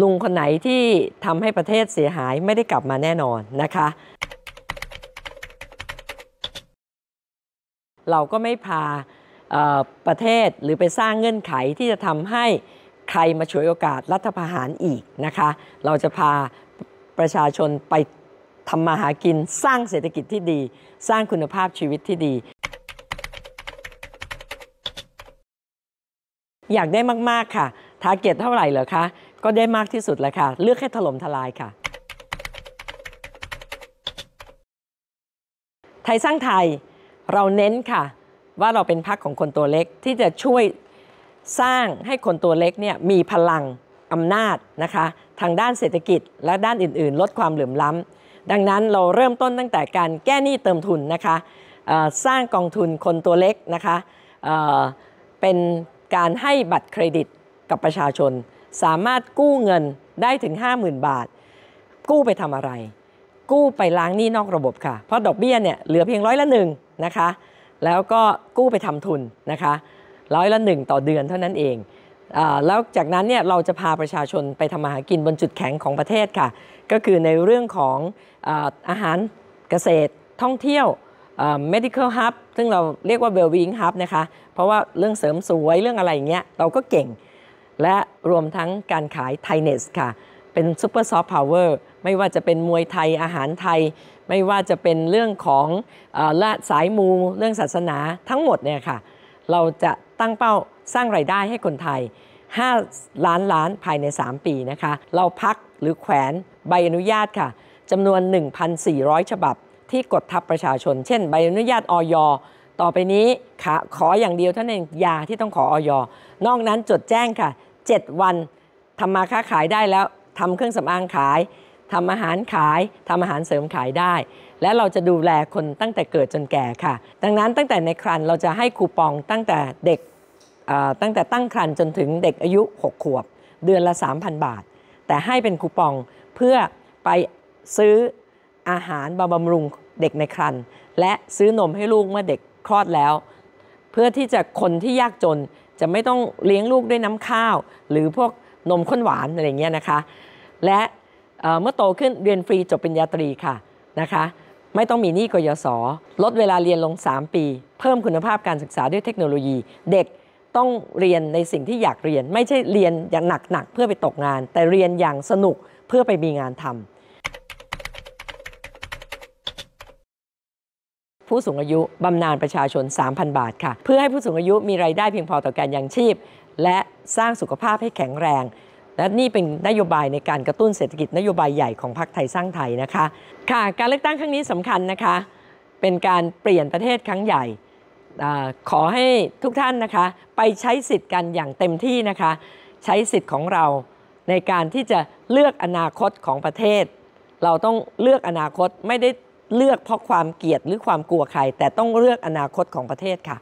ลุงคนไหนที่ทำให้ประเทศเสียหายไม่ได้กลับมาแน่นอนนะคะ เราก็ไม่พาประเทศหรือไปสร้างเงื่อนไขที่จะทำให้ใครมาฉวยโอกาสรัฐประหารอีกนะคะ เราจะพาประชาชนไปทำมาหากินสร้างเศรษฐกิจที่ดี สร้างคุณภาพชีวิตที่ดี อยากได้มาก ๆ ค่ะ ทาร์เก็ตเท่าไหร่เหรอคะก็ได้มากที่สุดเลยค่ะ เลือกให้ถล่มทลายค่ะ ไทยสร้างไทย เราเน้นค่ะว่าเราเป็นพรรคของคนตัวเล็กที่จะช่วยสร้างให้คนตัวเล็กเนี่ยมีพลังอำนาจนะคะทางด้านเศรษฐกิจและด้านอื่น ๆ ลดความเหลื่อมล้ำดังนั้นเราเริ่มต้นตั้งแต่การแก้หนี้เติมทุนนะคะสร้างกองทุนคนตัวเล็กนะคะเป็นการให้บัตรเครดิตกับประชาชนสามารถกู้เงินได้ถึง 50,000 บาท กู้ไปทำอะไร กู้ไปล้างหนี้นอกระบบค่ะเพราะดอกเบี้ยเนี่ยเหลือเพียงร้อยละหนึ่งนะคะแล้วก็กู้ไปทำทุนนะคะร้อยละหนึ่งต่อเดือนเท่านั้นเองแล้วจากนั้นเนี่ยเราจะพาประชาชนไปทำมาหากินบนจุดแข็งของประเทศค่ะก็คือในเรื่องของอาหารเกษตรท่องเที่ยว medical hub ซึ่งเราเรียกว่า well being hub นะคะเพราะว่าเรื่องเสริมสวยเรื่องอะไรอย่างเงี้ยเราก็เก่งและรวมทั้งการขายไทเนสค่ะ เป็นซูเปอร์ซอฟต์พาวเวอร์ไม่ว่าจะเป็นมวยไทยอาหารไทย ไม่ว่าจะเป็นเรื่องของละสายมู เรื่องศาสนาทั้งหมดเนี่ยค่ะเราจะตั้งเป้าสร้างไรายได้ให้คนไทย 5 ล้านล้านภายใน 3 ปีนะคะเราพักหรือแขวนใบอนุญาตค่ะจำนวน 1,400 ฉบับ ที่กดทับประชาชน เช่นใบอนุญาต อยต่อไปนี้ขออย่างเดียวท่านเองยาที่ต้องขอออยนอกนั้นจดแจ้งค่ะ 7 วันทำมาค้าขายได้แล้วทำเครื่องสำอางขายทำอาหารขายทำอาหารเสริมขายได้ และเราจะดูแลคนตั้งแต่เกิดจนแก่ค่ะ ดังนั้นตั้งแต่ในครันเราจะให้คูปองตั้งแต่เด็กตั้งแต่ตั้งครันจนถึงเด็กอายุ 6 ขวบ เดือนละ 3,000 บาท แต่ให้เป็นคูปองเพื่อไปซื้ออาหารบำรุงเด็กในครันและซื้อนมให้ลูกเมื่อเด็กคลอดแล้ว เพื่อที่จะคนที่ยากจนจะไม่ต้องเลี้ยงลูกด้วยน้ำข้าว หรือพวกนมข้นหวานอะไรเงี้ยนะคะและเมื่อโตขึ้นเรียนฟรีจบปริญญาตรีค่ะนะคะไม่ต้องมีหนี้กยศลดเวลาเรียนลง 3 ปี เพิ่มคุณภาพการศึกษาด้วยเทคโนโลยี เด็กต้องเรียนในสิ่งที่อยากเรียน ไม่ใช่เรียนอย่างหนักๆเพื่อไปตกงาน แต่เรียนอย่างสนุกเพื่อไปมีงานทำผู้สูงอายุบำนาญประชาชน 3,000 บาทค่ะเพื่อให้ผู้สูงอายุมีรายได้เพียงพอต่อการยังชีพ และสร้างสุขภาพให้แข็งแรง และนี่เป็นนโยบายในการกระตุ้นเศรษฐกิจนโยบายใหญ่ ของพรรคไทยสร้างไทยนะคะ ค่ะ การเลือกตั้งครั้งนี้สำคัญนะคะ เป็นการเปลี่ยนประเทศครั้งใหญ่ ขอให้ทุกท่านนะคะไปใช้สิทธิ์กันอย่างเต็มที่นะคะใช้สิทธิ์ของเราในการที่จะเลือกอนาคตของประเทศ เราต้องเลือกอนาคตไม่ได้เลือกเพราะความเกลียดหรือความกลัวใครแต่ต้องเลือกอนาคตของประเทศค่ะ